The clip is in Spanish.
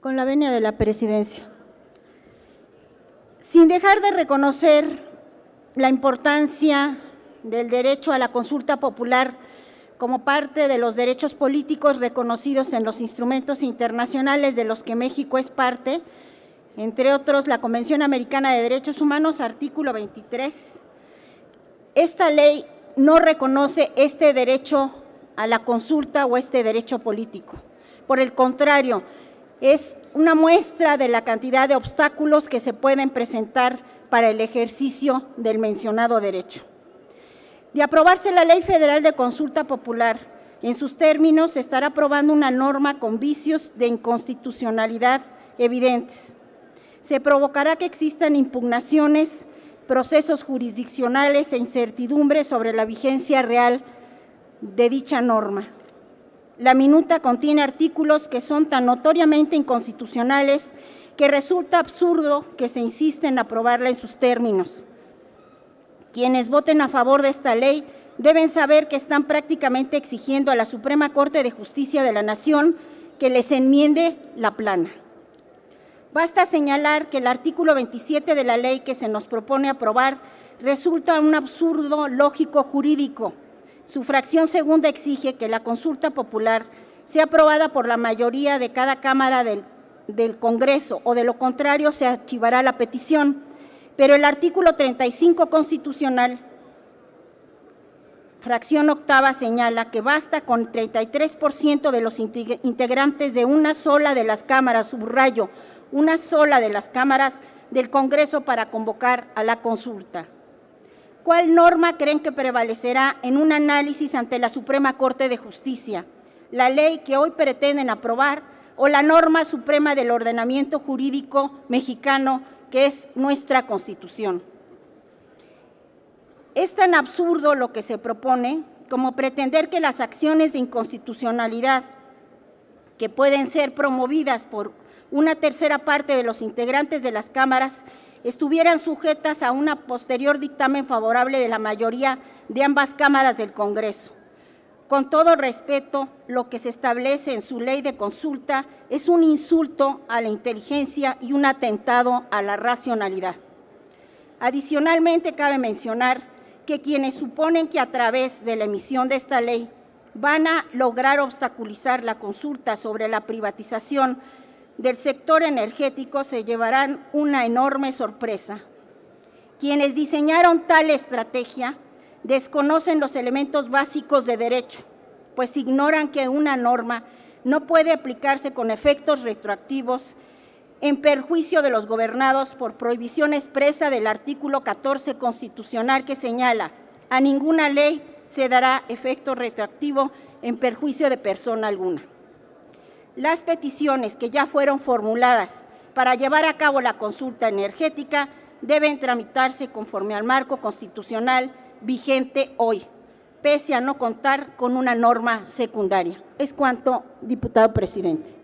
con la venia de la presidencia. Sin dejar de reconocer la importancia del derecho a la consulta popular como parte de los derechos políticos reconocidos en los instrumentos internacionales de los que México es parte, entre otros la Convención Americana de Derechos Humanos, artículo 23. Esta ley no reconoce este derecho a la consulta o este derecho político. Por el contrario, es una muestra de la cantidad de obstáculos que se pueden presentar para el ejercicio del mencionado derecho. De aprobarse la Ley Federal de Consulta Popular, en sus términos se estará aprobando una norma con vicios de inconstitucionalidad evidentes. Se provocará que existan impugnaciones, procesos jurisdiccionales e incertidumbres sobre la vigencia real de dicha norma la minuta contiene artículos que son tan notoriamente inconstitucionales que resulta absurdo que se insiste en aprobarla en sus términos. Quienes voten a favor de esta ley deben saber que están prácticamente exigiendo a la Suprema Corte de Justicia de la Nación que les enmiende la plana. Basta señalar que el artículo 27 de la ley que se nos propone aprobar resulta un absurdo lógico jurídico su fracción segunda exige que la consulta popular sea aprobada por la mayoría de cada Cámara del, Congreso o de lo contrario se archivará la petición. Pero el artículo 35 constitucional fracción octava señala que basta con 33% de los integrantes de una sola de las cámaras, subrayo, una sola de las cámaras del Congreso para convocar a la consulta. ¿Cuál norma creen que prevalecerá en un análisis ante la Suprema Corte de Justicia? ¿La ley que hoy pretenden aprobar o la norma suprema del ordenamiento jurídico mexicano que es nuestra Constitución? Es tan absurdo lo que se propone como pretender que las acciones de inconstitucionalidad que pueden ser promovidas por una tercera parte de los integrantes de las cámaras estuvieran sujetas a un posterior dictamen favorable de la mayoría de ambas cámaras del Congreso. Con todo respeto, lo que se establece en su ley de consulta es un insulto a la inteligencia y un atentado a la racionalidad. Adicionalmente, cabe mencionar que quienes suponen que a través de la emisión de esta ley van a lograr obstaculizar la consulta sobre la privatización del sector energético se llevarán una enorme sorpresa. Quienes diseñaron tal estrategia desconocen los elementos básicos de derecho, pues ignoran que una norma no puede aplicarse con efectos retroactivos en perjuicio de los gobernados por prohibición expresa del artículo 14 constitucional que señala a ninguna ley se dará efecto retroactivo en perjuicio de persona alguna las peticiones que ya fueron formuladas para llevar a cabo la consulta energética deben tramitarse conforme al marco constitucional vigente hoy, pese a no contar con una norma secundaria. Es cuanto, diputado presidente.